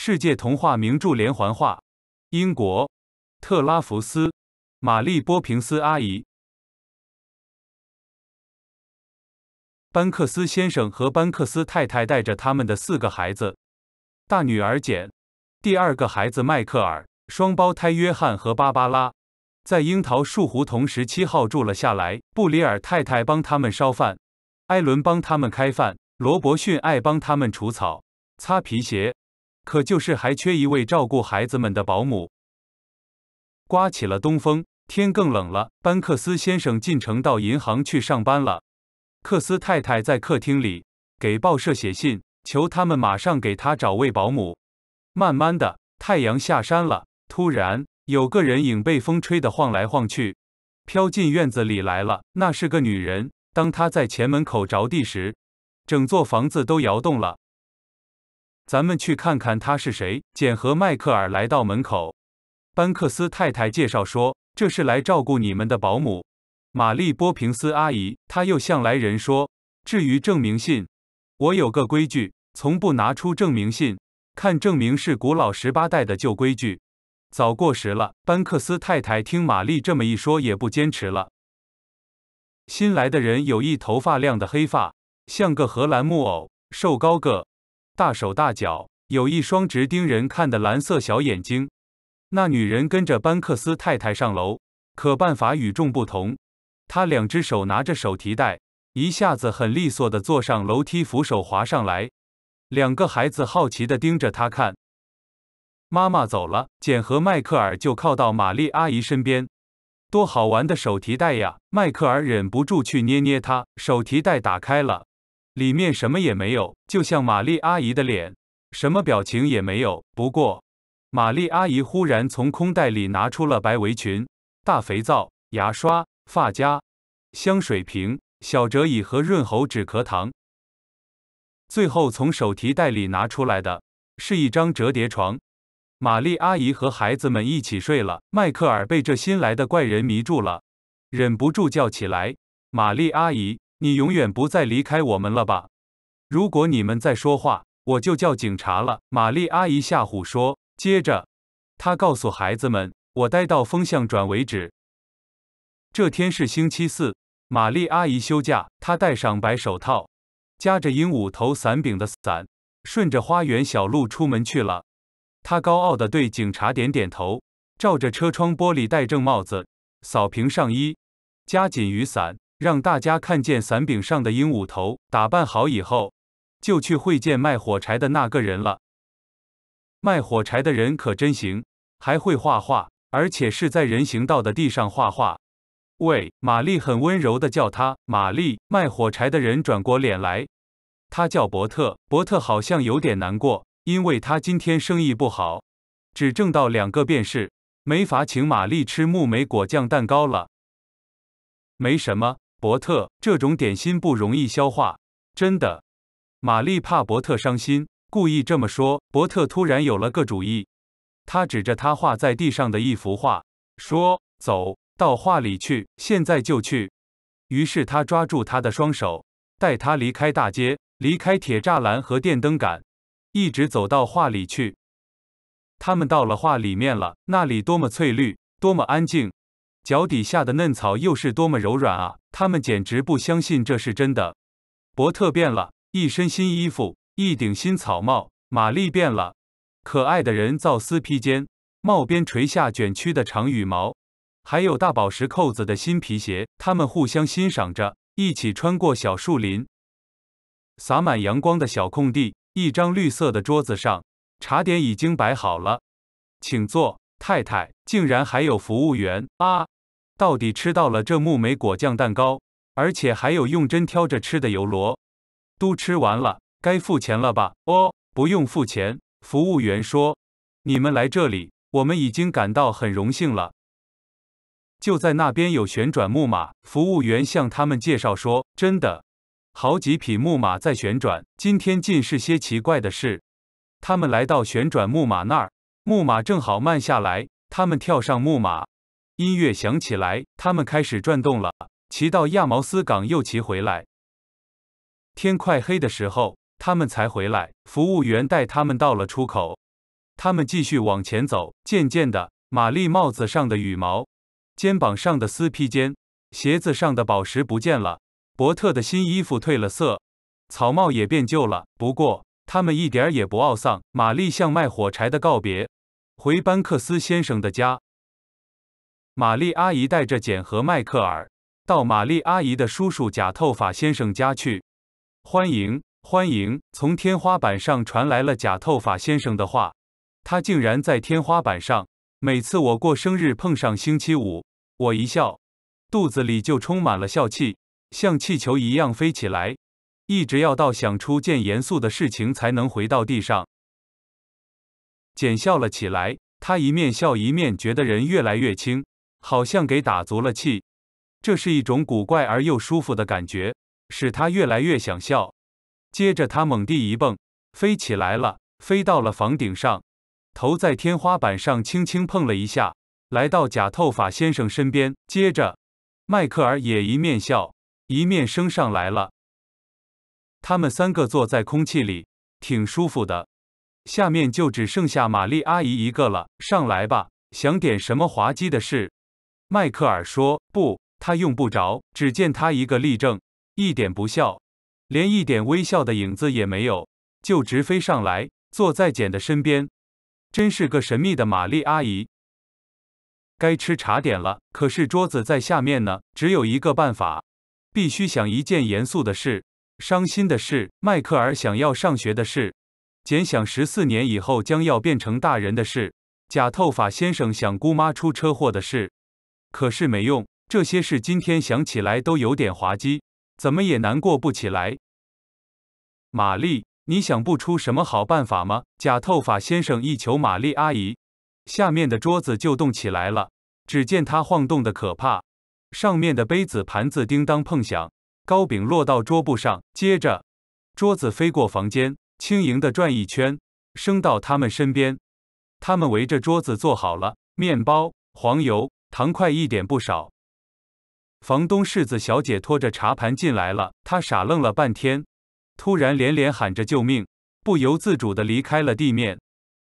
世界童话名著连环画，英国，特拉福斯，玛丽波平斯阿姨，班克斯先生和班克斯太太带着他们的四个孩子，大女儿简，第二个孩子迈克尔，双胞胎约翰和芭芭拉，在樱桃树胡同十七号住了下来。布里尔太太帮他们烧饭，艾伦帮他们开饭，罗伯逊爱帮他们除草、擦皮鞋。可就是还缺一位照顾孩子们的保姆。刮起了东风，天更冷了。班克斯先生进城到银行去上班了。克斯太太在客厅里给报社写信，求他们马上给他找位保姆。慢慢的，太阳下山了。突然，有个人影被风吹得晃来晃去，飘进院子里来了。那是个女人。当她在前门口着地时，整座房子都摇动了。咱们去看看他是谁。简和迈克尔来到门口，班克斯太太介绍说：“这是来照顾你们的保姆，玛丽·波平斯阿姨。”她又向来人说：“至于证明信，我有个规矩，从不拿出证明信。看证明是古老十八代的旧规矩，早过时了。”班克斯太太听玛丽这么一说，也不坚持了。新来的人有一头发亮的黑发，像个荷兰木偶，瘦高个。大手大脚，有一双直盯人看的蓝色小眼睛。那女人跟着班克斯太太上楼，可办法与众不同。她两只手拿着手提袋，一下子很利索地坐上楼梯扶手滑上来。两个孩子好奇地盯着她看。妈妈走了，简和迈克尔就靠到玛丽阿姨身边。多好玩的手提袋呀！迈克尔忍不住去捏捏它，手提袋打开了。里面什么也没有，就像玛丽阿姨的脸，什么表情也没有。不过，玛丽阿姨忽然从空袋里拿出了白围裙、大肥皂、牙刷、发夹、香水瓶、小折椅和润喉止咳糖。最后从手提袋里拿出来的是一张折叠床。玛丽阿姨和孩子们一起睡了。迈克尔被这新来的怪人迷住了，忍不住叫起来：“玛丽阿姨！”你永远不再离开我们了吧？如果你们再说话，我就叫警察了。玛丽阿姨吓唬说。接着，她告诉孩子们：“我待到风向转为止。”这天是星期四，玛丽阿姨休假。她戴上白手套，夹着鹦鹉头伞柄的伞，顺着花园小路出门去了。她高傲地对警察点点头，照着车窗玻璃戴正帽子，扫平上衣，夹紧雨伞。让大家看见伞柄上的鹦鹉头，打扮好以后，就去会见卖火柴的那个人了。卖火柴的人可真行，还会画画，而且是在人行道的地上画画。喂，玛丽很温柔地叫他。玛丽，卖火柴的人转过脸来，他叫伯特。伯特好像有点难过，因为他今天生意不好，只挣到两个便士，没法请玛丽吃木莓果酱蛋糕了。没什么。伯特，这种点心不容易消化，真的。玛丽怕伯特伤心，故意这么说。伯特突然有了个主意，他指着他画在地上的一幅画，说：“走到画里去，现在就去。”于是他抓住他的双手，带他离开大街，离开铁栅栏和电灯杆，一直走到画里去。他们到了画里面了，那里多么翠绿，多么安静。脚底下的嫩草又是多么柔软啊！他们简直不相信这是真的。伯特变了一身新衣服，一顶新草帽；玛丽变了，可爱的人造丝披肩，帽边垂下卷曲的长羽毛，还有大宝石扣子的新皮鞋。他们互相欣赏着，一起穿过小树林，洒满阳光的小空地。一张绿色的桌子上，茶点已经摆好了，请坐，太太。竟然还有服务员啊！到底吃到了这木莓果酱蛋糕，而且还有用针挑着吃的油螺，都吃完了，该付钱了吧？哦，不用付钱。服务员说：“你们来这里，我们已经感到很荣幸了。”就在那边有旋转木马，服务员向他们介绍说：“真的，好几匹木马在旋转。今天尽是些奇怪的事。”他们来到旋转木马那儿，木马正好慢下来，他们跳上木马。音乐响起来，他们开始转动了，骑到亚毛斯港，又骑回来。天快黑的时候，他们才回来。服务员带他们到了出口，他们继续往前走。渐渐的，玛丽帽子上的羽毛，肩膀上的丝披肩，鞋子上的宝石不见了。伯特的新衣服褪了色，草帽也变旧了。不过，他们一点也不懊丧。玛丽向卖火柴的告别，回班克斯先生的家。玛丽阿姨带着简和迈克尔到玛丽阿姨的叔叔贾透法先生家去。欢迎，欢迎！从天花板上传来了贾透法先生的话。他竟然在天花板上。每次我过生日碰上星期五，我一笑，肚子里就充满了笑气，像气球一样飞起来，一直要到想出件严肃的事情才能回到地上。简笑了起来，她一面笑一面觉得人越来越轻。好像给打足了气，这是一种古怪而又舒服的感觉，使他越来越想笑。接着他猛地一蹦，飞起来了，飞到了房顶上，头在天花板上轻轻碰了一下，来到假透法先生身边。接着，迈克尔也一面笑一面升上来了。他们三个坐在空气里，挺舒服的。下面就只剩下玛丽阿姨一个了。上来吧，想点什么滑稽的事。迈克尔说：“不，他用不着。只见他一个立正，一点不笑，连一点微笑的影子也没有，就直飞上来，坐在简的身边。真是个神秘的玛丽阿姨。该吃茶点了，可是桌子在下面呢。只有一个办法，必须想一件严肃的事，伤心的事。迈克尔想要上学的事，简想十四年以后将要变成大人的事，假透法先生想姑妈出车祸的事。”可是没用，这些事今天想起来都有点滑稽，怎么也难过不起来。玛丽，你想不出什么好办法吗？假透法先生一求玛丽阿姨，下面的桌子就动起来了。只见它晃动的可怕，上面的杯子盘子叮当碰响，糕饼落到桌布上。接着，桌子飞过房间，轻盈的转一圈，升到他们身边。他们围着桌子坐好了，面包、黄油。糖快一点不少。房东柿子小姐拖着茶盘进来了，她傻愣了半天，突然连连喊着救命，不由自主的离开了地面，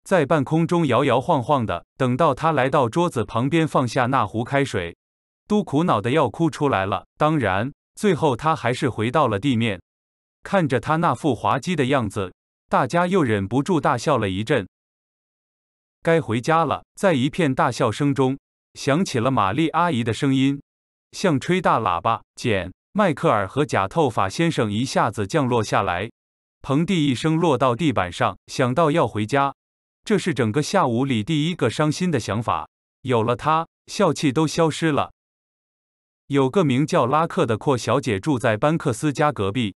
在半空中摇摇晃晃的。等到她来到桌子旁边，放下那壶开水，都苦恼的要哭出来了。当然，最后她还是回到了地面。看着她那副滑稽的样子，大家又忍不住大笑了一阵。该回家了，在一片大笑声中。响起了玛丽阿姨的声音，像吹大喇叭。简、迈克尔和假透法先生一下子降落下来，砰地一声落到地板上。想到要回家，这是整个下午里第一个伤心的想法。有了它，笑气都消失了。有个名叫拉克的阔小姐住在班克斯家隔壁，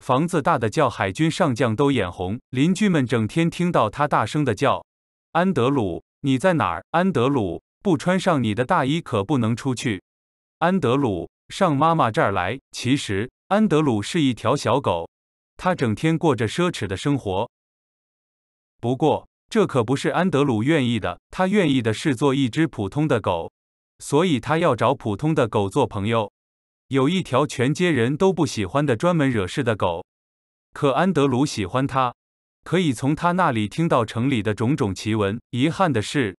房子大的叫海军上将都眼红。邻居们整天听到她大声的叫：“安德鲁，你在哪儿？安德鲁？”不穿上你的大衣可不能出去，安德鲁上妈妈这儿来。其实安德鲁是一条小狗，它整天过着奢侈的生活。不过这可不是安德鲁愿意的，他愿意的是做一只普通的狗，所以他要找普通的狗做朋友。有一条全街人都不喜欢的、专门惹事的狗，可安德鲁喜欢它，可以从他那里听到城里的种种奇闻。遗憾的是。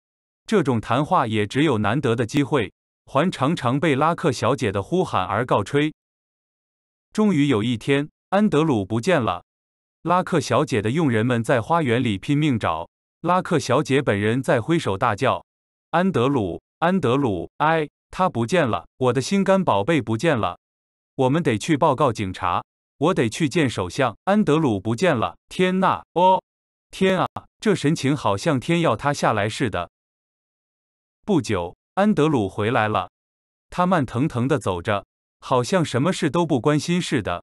这种谈话也只有难得的机会，还常常被拉克小姐的呼喊而告吹。终于有一天，安德鲁不见了，拉克小姐的佣人们在花园里拼命找，拉克小姐本人在挥手大叫：“安德鲁，安德鲁！哎，他不见了，我的心肝宝贝不见了！我们得去报告警察，我得去见首相。安德鲁不见了！天呐，哦，天啊！这神情好像天要塌下来似的。”不久，安德鲁回来了。他慢腾腾地走着，好像什么事都不关心似的。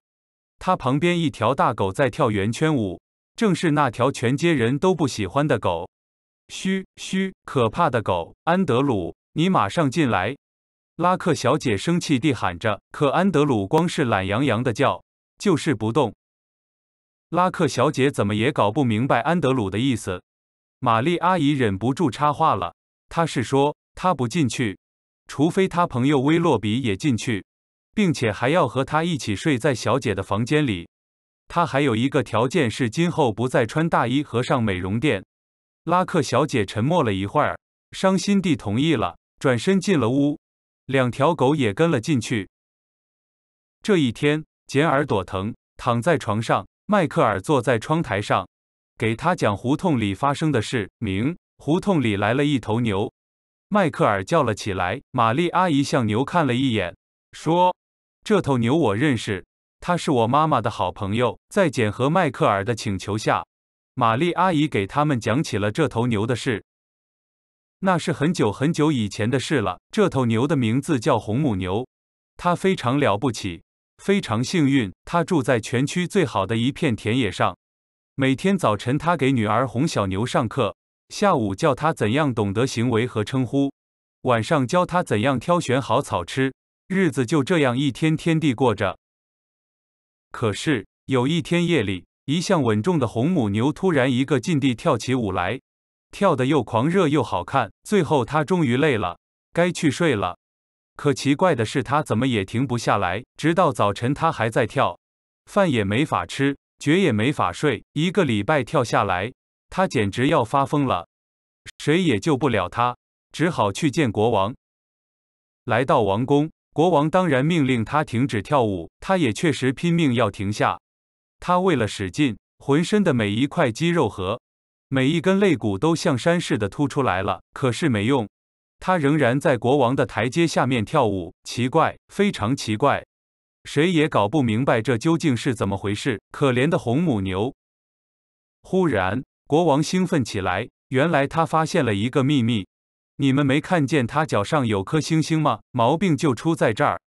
他旁边一条大狗在跳圆圈舞，正是那条全街人都不喜欢的狗。嘘嘘，可怕的狗！安德鲁，你马上进来！”拉克小姐生气地喊着。可安德鲁光是懒洋洋地叫，就是不动。拉克小姐怎么也搞不明白安德鲁的意思。玛丽阿姨忍不住插话了。他是说，他不进去，除非他朋友威洛比也进去，并且还要和他一起睡在小姐的房间里。他还有一个条件是，今后不再穿大衣和上美容店。拉克小姐沉默了一会儿，伤心地同意了，转身进了屋，两条狗也跟了进去。这一天，简尔朵疼，躺在床上。迈克尔坐在窗台上，给他讲胡同里发生的事。明。胡同里来了一头牛，迈克尔叫了起来。玛丽阿姨向牛看了一眼，说：“这头牛我认识，它是我妈妈的好朋友。”在简和迈克尔的请求下，玛丽阿姨给他们讲起了这头牛的事。那是很久很久以前的事了。这头牛的名字叫红母牛，它非常了不起，非常幸运。它住在全区最好的一片田野上。每天早晨，它给女儿红小牛上课。下午教他怎样懂得行为和称呼，晚上教他怎样挑选好草吃。日子就这样一天天地过着。可是有一天夜里，一向稳重的红母牛突然一个劲地跳起舞来，跳得又狂热又好看。最后，它终于累了，该去睡了。可奇怪的是，它怎么也停不下来，直到早晨，它还在跳，饭也没法吃，觉也没法睡，一个礼拜跳下来。他简直要发疯了，谁也救不了他，只好去见国王。来到王宫，国王当然命令他停止跳舞。他也确实拼命要停下。他为了使劲，浑身的每一块肌肉和每一根肋骨都像山似的突出来了。可是没用，他仍然在国王的台阶下面跳舞。奇怪，非常奇怪，谁也搞不明白这究竟是怎么回事。可怜的红母牛，忽然。国王兴奋起来，原来他发现了一个秘密。你们没看见他脚上有颗星星吗？毛病就出在这儿。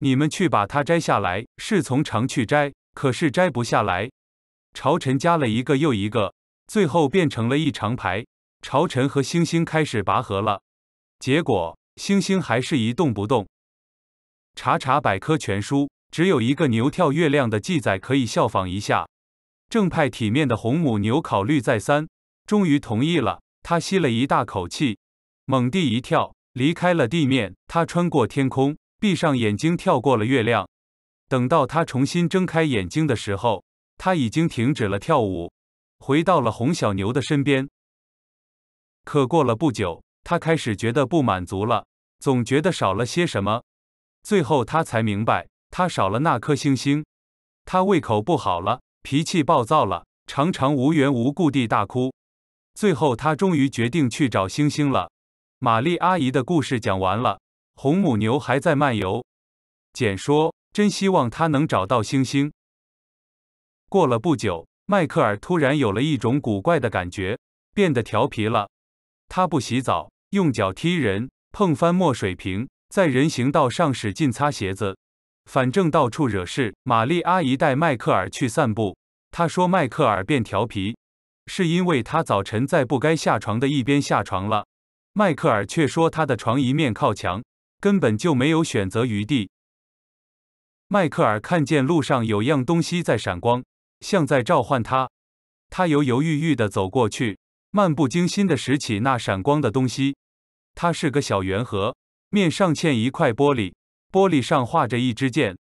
你们去把它摘下来。侍从常去摘，可是摘不下来。朝臣加了一个又一个，最后变成了一长排。朝臣和星星开始拔河了，结果星星还是一动不动。查查百科全书，只有一个牛跳月亮的记载，可以效仿一下。正派体面的红母牛考虑再三，终于同意了。他吸了一大口气，猛地一跳，离开了地面。他穿过天空，闭上眼睛，跳过了月亮。等到他重新睁开眼睛的时候，他已经停止了跳舞，回到了红小牛的身边。可过了不久，他开始觉得不满足了，总觉得少了些什么。最后他才明白，他少了那颗星星。他胃口不好了。脾气暴躁了，常常无缘无故地大哭。最后，他终于决定去找星星了。玛丽阿姨的故事讲完了，红母牛还在漫游。简说：“真希望它能找到星星。”过了不久，迈克尔突然有了一种古怪的感觉，变得调皮了。他不洗澡，用脚踢人，碰翻墨水瓶，在人行道上使劲擦鞋子。反正到处惹事。玛丽阿姨带迈克尔去散步，她说迈克尔变调皮，是因为他早晨在不该下床的一边下床了。迈克尔却说他的床一面靠墙，根本就没有选择余地。迈克尔看见路上有样东西在闪光，像在召唤他，他犹犹豫豫地走过去，漫不经心地拾起那闪光的东西。它是个小圆盒，面上嵌一块玻璃。玻璃上画着一支箭，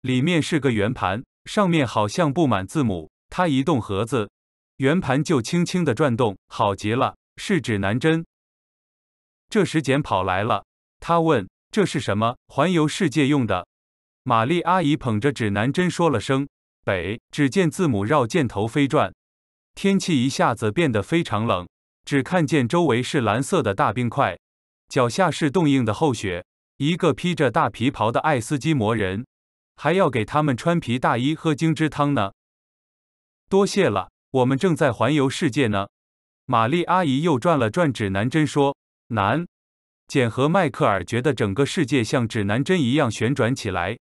里面是个圆盘，上面好像布满字母。他移动盒子，圆盘就轻轻的转动，好极了，是指南针。这时简跑来了，他问：“这是什么？环游世界用的？”玛丽阿姨捧着指南针说了声“北”，只见字母绕箭头飞转。天气一下子变得非常冷，只看见周围是蓝色的大冰块，脚下是冻硬的厚雪。一个披着大皮袍的爱斯基摩人，还要给他们穿皮大衣、喝精脂汤呢。多谢了，我们正在环游世界呢。玛丽阿姨又转了转指南针，说：“南。”简和迈克尔觉得整个世界像指南针一样旋转起来。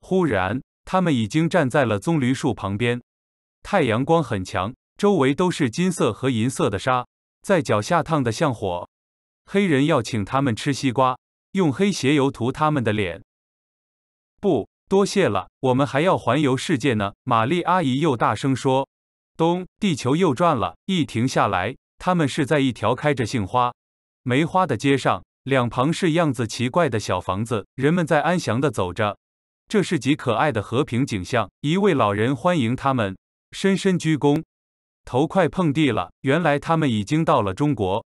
忽然，他们已经站在了棕榈树旁边。太阳光很强，周围都是金色和银色的沙，在脚下烫得像火。黑人要请他们吃西瓜。用黑鞋油涂他们的脸，不多谢了。我们还要环游世界呢。玛丽阿姨又大声说：“咚！地球又转了一。”停下来，他们是在一条开着杏花、梅花的街上，两旁是样子奇怪的小房子，人们在安详地走着。这是极可爱的和平景象。一位老人欢迎他们，深深鞠躬，头快碰地了。原来他们已经到了中国。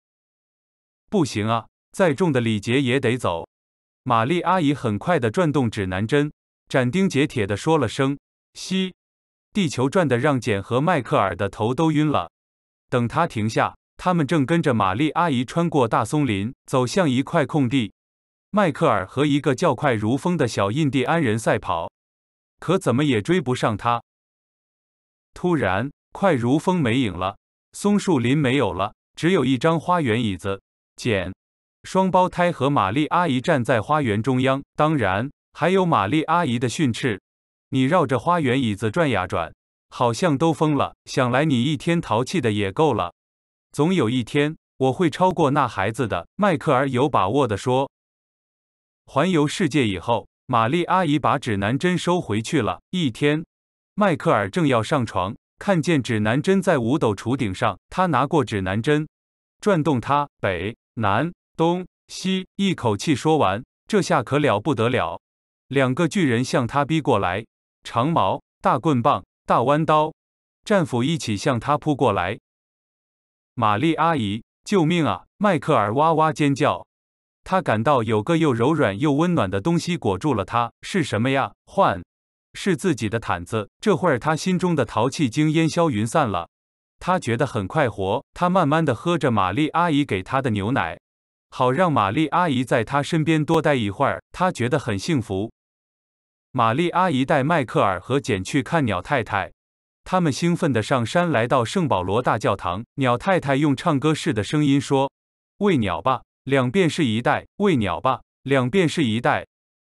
不行啊！再重的礼节也得走。玛丽阿姨很快地转动指南针，斩钉截铁地说了声“西”。地球转的让简和迈克尔的头都晕了。等他停下，他们正跟着玛丽阿姨穿过大松林，走向一块空地。迈克尔和一个叫快如风的小印第安人赛跑，可怎么也追不上他。突然，快如风没影了，松树林没有了，只有一张花园椅子。简。双胞胎和玛丽阿姨站在花园中央，当然还有玛丽阿姨的训斥。你绕着花园椅子转呀转，好像都疯了。想来你一天淘气的也够了。总有一天我会超过那孩子的。迈克尔有把握地说。环游世界以后，玛丽阿姨把指南针收回去了。一天，迈克尔正要上床，看见指南针在五斗橱顶上，他拿过指南针，转动它，北南。东西一口气说完，这下可了不得了！两个巨人向他逼过来，长矛、大棍棒、大弯刀、战斧一起向他扑过来。玛丽阿姨，救命啊！迈克尔哇哇尖叫。他感到有个又柔软又温暖的东西裹住了他，是什么呀？换是自己的毯子。这会儿他心中的淘气精烟消云散了，他觉得很快活。他慢慢的喝着玛丽阿姨给他的牛奶。好让玛丽阿姨在他身边多待一会儿，他觉得很幸福。玛丽阿姨带迈克尔和简去看鸟太太，他们兴奋地上山，来到圣保罗大教堂。鸟太太用唱歌式的声音说：“喂鸟吧，两遍是一袋；喂鸟吧，两遍是一袋。”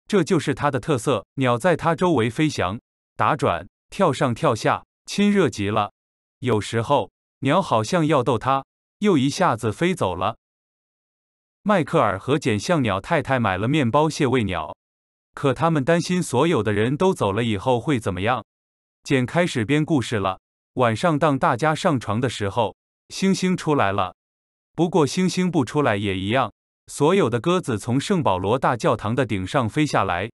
这就是它的特色。鸟在它周围飞翔、打转、跳上跳下，亲热极了。有时候，鸟好像要逗它，又一下子飞走了。迈克尔和简向鸟太太买了面包屑喂鸟，可他们担心所有的人都走了以后会怎么样。简开始编故事了。晚上当大家上床的时候，星星出来了。不过星星不出来也一样。所有的鸽子从圣保罗大教堂的顶上飞下来。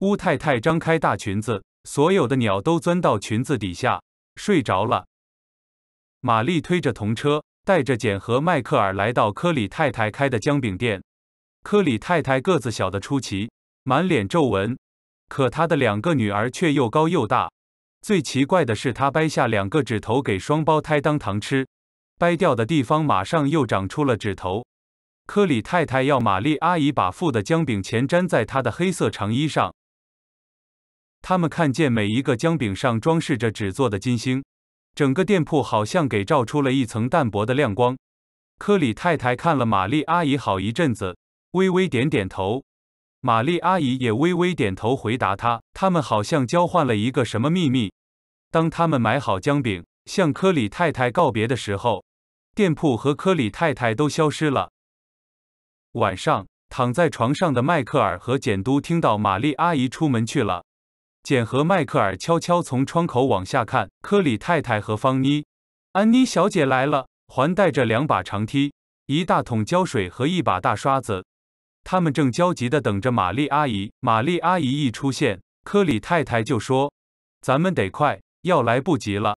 乌太太张开大裙子，所有的鸟都钻到裙子底下睡着了。玛丽推着童车。带着简和迈克尔来到科里太太开的姜饼店。科里太太个子小得出奇，满脸皱纹，可她的两个女儿却又高又大。最奇怪的是，她掰下两个指头给双胞胎当糖吃，掰掉的地方马上又长出了指头。科里太太要玛丽阿姨把富的姜饼钱粘在她的黑色长衣上。他们看见每一个姜饼上装饰着纸做的金星。整个店铺好像给照出了一层淡薄的亮光。科里太太看了玛丽阿姨好一阵子，微微点点头。玛丽阿姨也微微点头回答她。他们好像交换了一个什么秘密。当他们买好姜饼，向科里太太告别的时候，店铺和科里太太都消失了。晚上躺在床上的迈克尔和简都听到玛丽阿姨出门去了。简和迈克尔悄悄从窗口往下看，科里太太和方妮、安妮小姐来了，还带着两把长梯、一大桶胶水和一把大刷子。他们正焦急地等着玛丽阿姨。玛丽阿姨一出现，科里太太就说：“咱们得快，要来不及了。”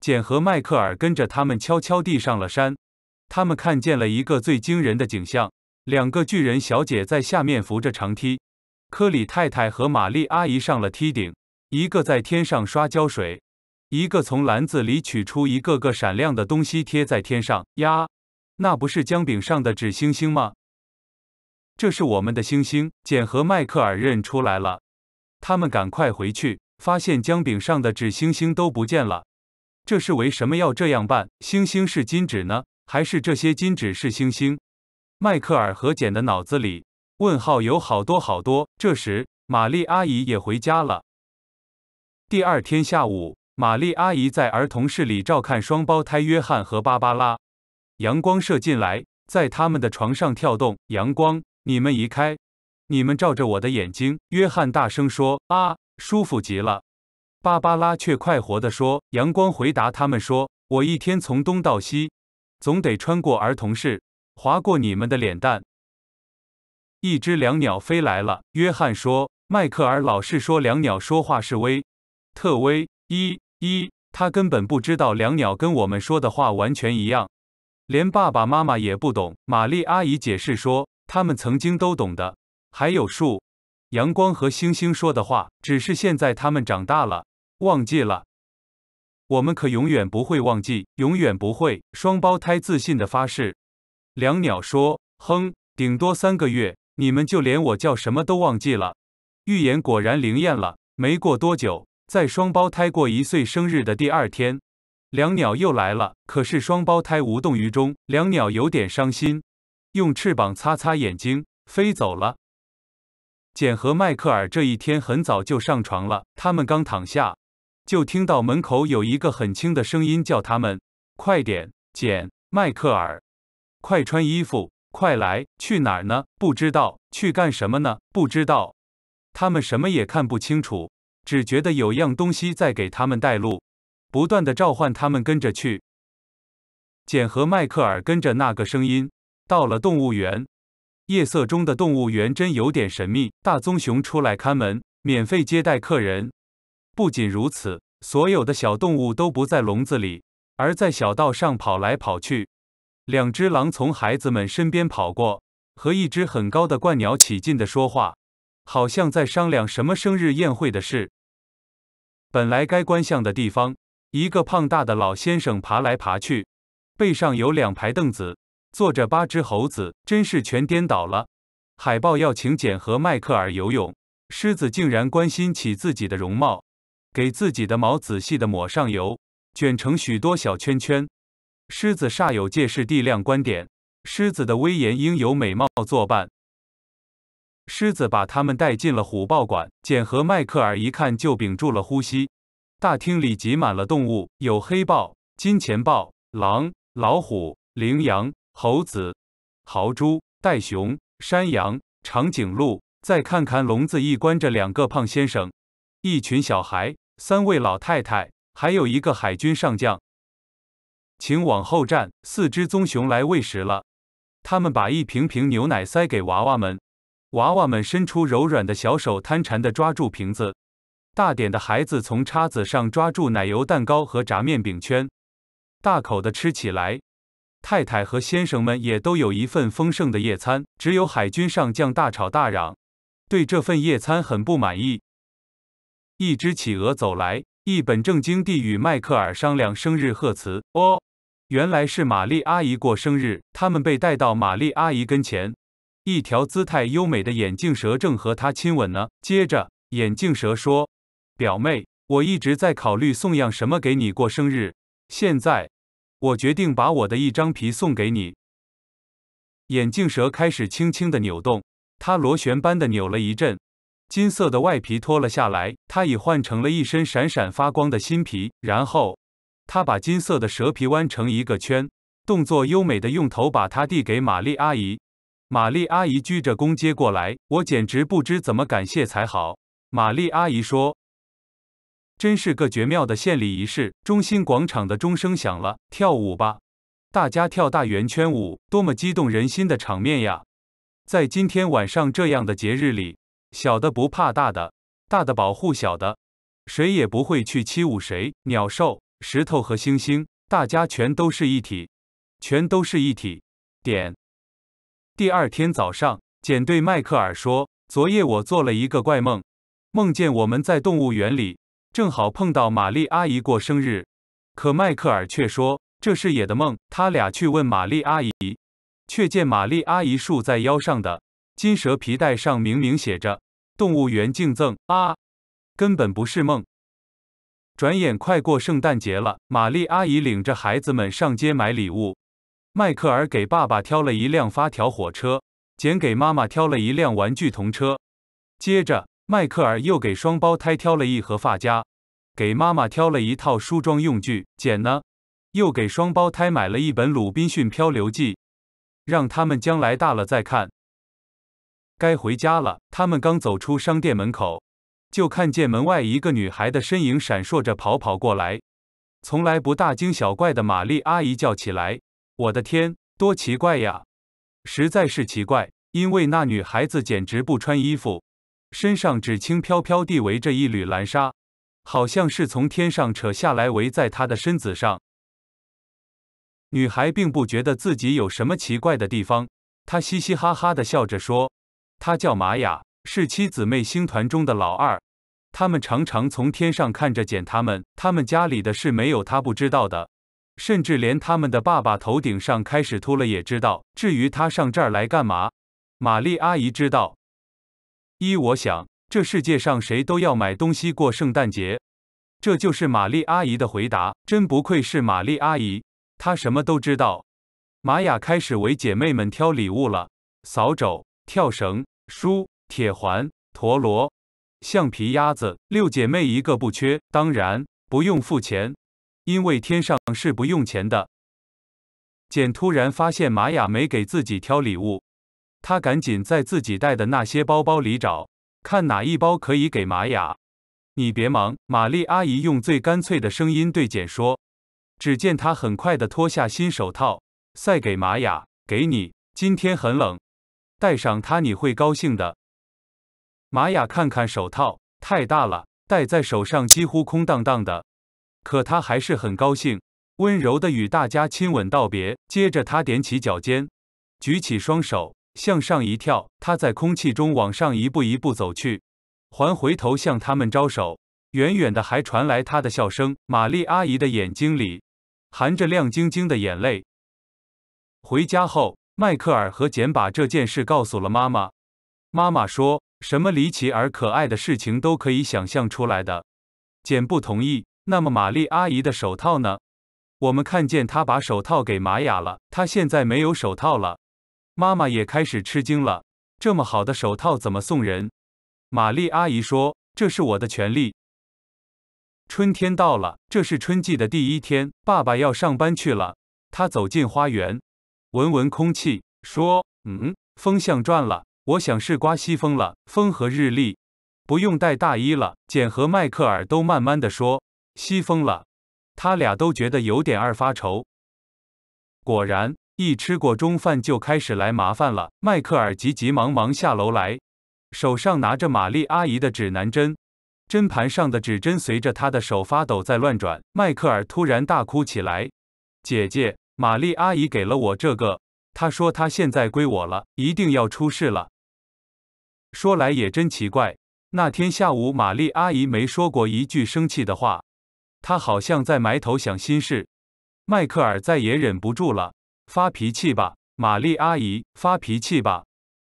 简和迈克尔跟着他们悄悄地上了山。他们看见了一个最惊人的景象：两个巨人小姐在下面扶着长梯。科里太太和玛丽阿姨上了梯顶，一个在天上刷胶水，一个从篮子里取出一个个闪亮的东西贴在天上。呀，那不是姜饼上的纸星星吗？这是我们的星星。简和迈克尔认出来了，他们赶快回去，发现姜饼上的纸星星都不见了。这是为什么要这样办？星星是金纸呢，还是这些金纸是星星？迈克尔和简的脑子里。问号有好多好多。这时，玛丽阿姨也回家了。第二天下午，玛丽阿姨在儿童室里照看双胞胎约翰和芭芭拉。阳光射进来，在他们的床上跳动。阳光，你们移开，你们照着我的眼睛。约翰大声说：“啊，舒服极了。”芭芭拉却快活地说：“阳光。”回答他们说：“我一天从东到西，总得穿过儿童室，划过你们的脸蛋。”一只两鸟飞来了。约翰说：“迈克尔老是说两鸟说话是威，特威一一，他根本不知道两鸟跟我们说的话完全一样，连爸爸妈妈也不懂。”玛丽阿姨解释说：“他们曾经都懂的，还有树、阳光和星星说的话，只是现在他们长大了，忘记了。我们可永远不会忘记，永远不会。”双胞胎自信的发誓。两鸟说：“哼，顶多三个月。”你们就连我叫什么都忘记了。预言果然灵验了。没过多久，在双胞胎过一岁生日的第二天，两鸟又来了。可是双胞胎无动于衷，两鸟有点伤心，用翅膀擦擦眼睛，飞走了。简和迈克尔这一天很早就上床了。他们刚躺下，就听到门口有一个很轻的声音叫他们：“快点，简、迈克尔，快穿衣服。”快来，去哪儿呢？不知道。去干什么呢？不知道。他们什么也看不清楚，只觉得有样东西在给他们带路，不断的召唤他们跟着去。简和迈克尔跟着那个声音到了动物园。夜色中的动物园真有点神秘。大棕熊出来看门，免费接待客人。不仅如此，所有的小动物都不在笼子里，而在小道上跑来跑去。两只狼从孩子们身边跑过，和一只很高的鹳鸟起劲的说话，好像在商量什么生日宴会的事。本来该观象的地方，一个胖大的老先生爬来爬去，背上有两排凳子，坐着八只猴子，真是全颠倒了。海豹要请简和迈克尔游泳，狮子竟然关心起自己的容貌，给自己的毛仔细的抹上油，卷成许多小圈圈。狮子煞有介事地亮观点：狮子的威严应有美貌作伴。狮子把他们带进了虎豹馆，简和迈克尔一看就屏住了呼吸。大厅里挤满了动物，有黑豹、金钱豹、狼、老虎、羚羊、猴子、豪猪、袋熊、山羊、长颈鹿。再看看笼子，一关着两个胖先生，一群小孩，三位老太太，还有一个海军上将。请往后站，四只棕熊来喂食了。他们把一瓶瓶牛奶塞给娃娃们，娃娃们伸出柔软的小手，贪馋地抓住瓶子。大点的孩子从叉子上抓住奶油蛋糕和炸面饼圈，大口地吃起来。太太和先生们也都有一份丰盛的夜餐，只有海军上将大吵大嚷，对这份夜餐很不满意。一只企鹅走来，一本正经地与迈克尔商量生日贺词。哦。原来是玛丽阿姨过生日，他们被带到玛丽阿姨跟前，一条姿态优美的眼镜蛇正和她亲吻呢。接着，眼镜蛇说：“表妹，我一直在考虑送样什么给你过生日，现在我决定把我的一张皮送给你。”眼镜蛇开始轻轻的扭动，它螺旋般的扭了一阵，金色的外皮脱了下来，它已换成了一身闪闪发光的新皮。然后。他把金色的蛇皮弯成一个圈，动作优美的用头把它递给玛丽阿姨。玛丽阿姨鞠着躬接过来，我简直不知怎么感谢才好。玛丽阿姨说：“真是个绝妙的献礼仪式。”中心广场的钟声响了，跳舞吧，大家跳大圆圈舞，多么激动人心的场面呀！在今天晚上这样的节日里，小的不怕大的，大的保护小的，谁也不会去欺侮谁，鸟兽。石头和星星，大家全都是一体，全都是一体点。第二天早上，简对迈克尔说：“昨夜我做了一个怪梦，梦见我们在动物园里，正好碰到玛丽阿姨过生日。可迈克尔却说这是野的梦。他俩去问玛丽阿姨，却见玛丽阿姨束在腰上的金蛇皮带上明明写着‘动物园敬赠’啊，根本不是梦。”转眼快过圣诞节了，玛丽阿姨领着孩子们上街买礼物。迈克尔给爸爸挑了一辆发条火车，简给妈妈挑了一辆玩具童车。接着，迈克尔又给双胞胎挑了一盒发夹，给妈妈挑了一套梳妆用具。简呢，又给双胞胎买了一本《鲁滨逊漂流记》，让他们将来大了再看。该回家了，他们刚走出商店门口。就看见门外一个女孩的身影闪烁着跑跑过来，从来不大惊小怪的玛丽阿姨叫起来：“我的天，多奇怪呀！实在是奇怪，因为那女孩子简直不穿衣服，身上只轻飘飘地围着一缕蓝纱，好像是从天上扯下来围在她的身子上。”女孩并不觉得自己有什么奇怪的地方，她嘻嘻哈哈地笑着说：“她叫玛雅。”是七姊妹星团中的老二，他们常常从天上看着捡他们。他们家里的事没有他不知道的，甚至连他们的爸爸头顶上开始秃了也知道。至于他上这儿来干嘛，玛丽阿姨知道。一，我想这世界上谁都要买东西过圣诞节，这就是玛丽阿姨的回答。真不愧是玛丽阿姨，她什么都知道。玛雅开始为姐妹们挑礼物了：扫帚、跳绳、书。铁环、陀螺、橡皮鸭子，六姐妹一个不缺。当然不用付钱，因为天上是不用钱的。简突然发现玛雅没给自己挑礼物，她赶紧在自己带的那些包包里找，看哪一包可以给玛雅。你别忙，玛丽阿姨用最干脆的声音对简说。只见她很快地脱下新手套，塞给玛雅：“给你，今天很冷，戴上它你会高兴的。”玛雅看看手套太大了，戴在手上几乎空荡荡的，可她还是很高兴，温柔的与大家亲吻道别。接着，她踮起脚尖，举起双手，向上一跳，她在空气中往上一步一步走去，还回头向他们招手。远远的还传来他的笑声。玛丽阿姨的眼睛里含着亮晶晶的眼泪。回家后，迈克尔和简把这件事告诉了妈妈。妈妈说。什么离奇而可爱的事情都可以想象出来的。简不同意。那么玛丽阿姨的手套呢？我们看见她把手套给玛雅了。她现在没有手套了。妈妈也开始吃惊了。这么好的手套怎么送人？玛丽阿姨说：“这是我的权利。”春天到了，这是春季的第一天。爸爸要上班去了。他走进花园，闻闻空气，说：“嗯，风向转了。”我想是刮西风了，风和日丽，不用带大衣了。简和迈克尔都慢慢的说：“西风了。”他俩都觉得有点二发愁。果然，一吃过中饭就开始来麻烦了。迈克尔急急忙忙下楼来，手上拿着玛丽阿姨的指南针，针盘上的指针随着他的手发抖在乱转。迈克尔突然大哭起来：“姐姐，玛丽阿姨给了我这个，她说她现在归我了，一定要出事了。”说来也真奇怪，那天下午玛丽阿姨没说过一句生气的话，她好像在埋头想心事。迈克尔再也忍不住了，发脾气吧，玛丽阿姨，发脾气吧，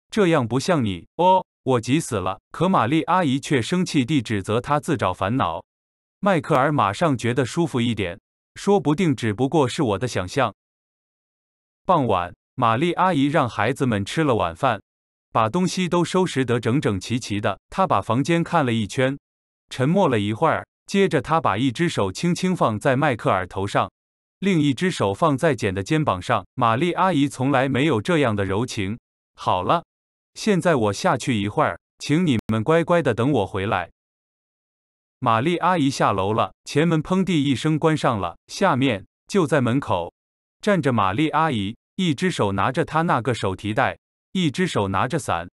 这样不像你哦，我急死了。可玛丽阿姨却生气地指责他自找烦恼。迈克尔马上觉得舒服一点，说不定只不过是我的想象。傍晚，玛丽阿姨让孩子们吃了晚饭。把东西都收拾得整整齐齐的，他把房间看了一圈，沉默了一会儿，接着他把一只手轻轻放在迈克尔头上，另一只手放在简的肩膀上。玛丽阿姨从来没有这样的柔情。好了，现在我下去一会儿，请你们乖乖的等我回来。玛丽阿姨下楼了，前门砰地一声关上了。下面就在门口站着玛丽阿姨，一只手拿着她那个手提袋。一只手拿着伞，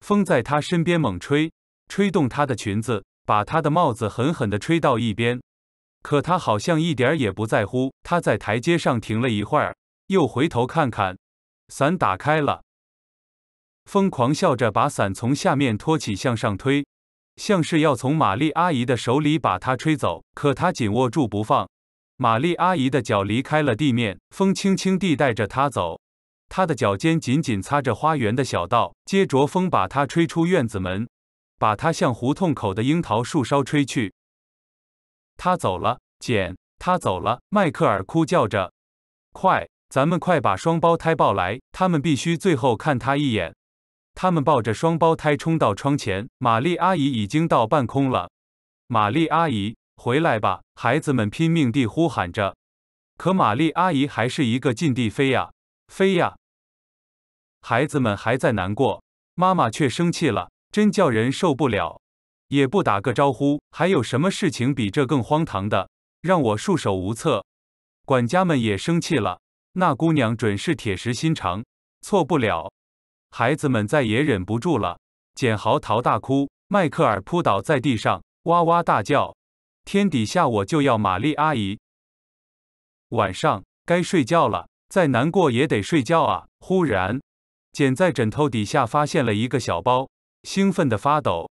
风在她身边猛吹，吹动她的裙子，把她的帽子狠狠地吹到一边。可她好像一点也不在乎。她在台阶上停了一会儿，又回头看看，伞打开了。风狂笑着把伞从下面托起，向上推，像是要从玛丽阿姨的手里把它吹走。可她紧握住不放。玛丽阿姨的脚离开了地面，风轻轻地带着她走。他的脚尖紧紧擦着花园的小道，接着风把他吹出院子门，把他向胡同口的樱桃树梢吹去。他走了，简，他走了。迈克尔哭叫着：“快，咱们快把双胞胎抱来，他们必须最后看他一眼。”他们抱着双胞胎冲到窗前，玛丽阿姨已经到半空了。玛丽阿姨，回来吧！孩子们拼命地呼喊着，可玛丽阿姨还是一个劲地飞呀。飞呀！孩子们还在难过，妈妈却生气了，真叫人受不了。也不打个招呼，还有什么事情比这更荒唐的？让我束手无策。管家们也生气了，那姑娘准是铁石心肠，错不了。孩子们再也忍不住了，简嚎啕大哭，迈克尔扑倒在地上，哇哇大叫：“天底下我就要玛丽阿姨！”晚上该睡觉了。再难过也得睡觉啊！忽然，简在枕头底下发现了一个小包，兴奋的发抖。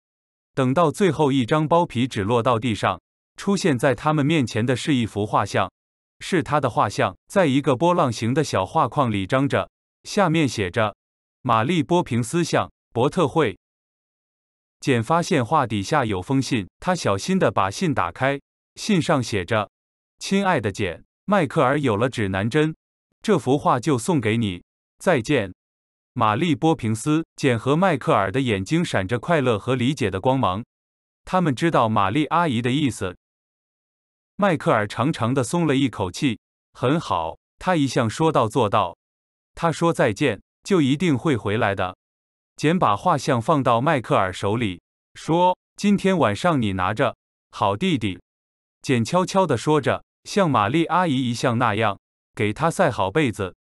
等到最后一张包皮纸落到地上，出现在他们面前的是一幅画像，是他的画像，在一个波浪形的小画框里张着，下面写着“玛丽·波平斯像，伯特会”。简发现画底下有封信，他小心地把信打开，信上写着：“亲爱的简，迈克尔有了指南针。”这幅画就送给你，再见，玛丽·波平斯。简和迈克尔的眼睛闪着快乐和理解的光芒，他们知道玛丽阿姨的意思。迈克尔长长的松了一口气，很好，他一向说到做到。他说再见，就一定会回来的。简把画像放到迈克尔手里，说：“今天晚上你拿着，好弟弟。”简悄悄的说着，像玛丽阿姨一向那样。给他晒好被子。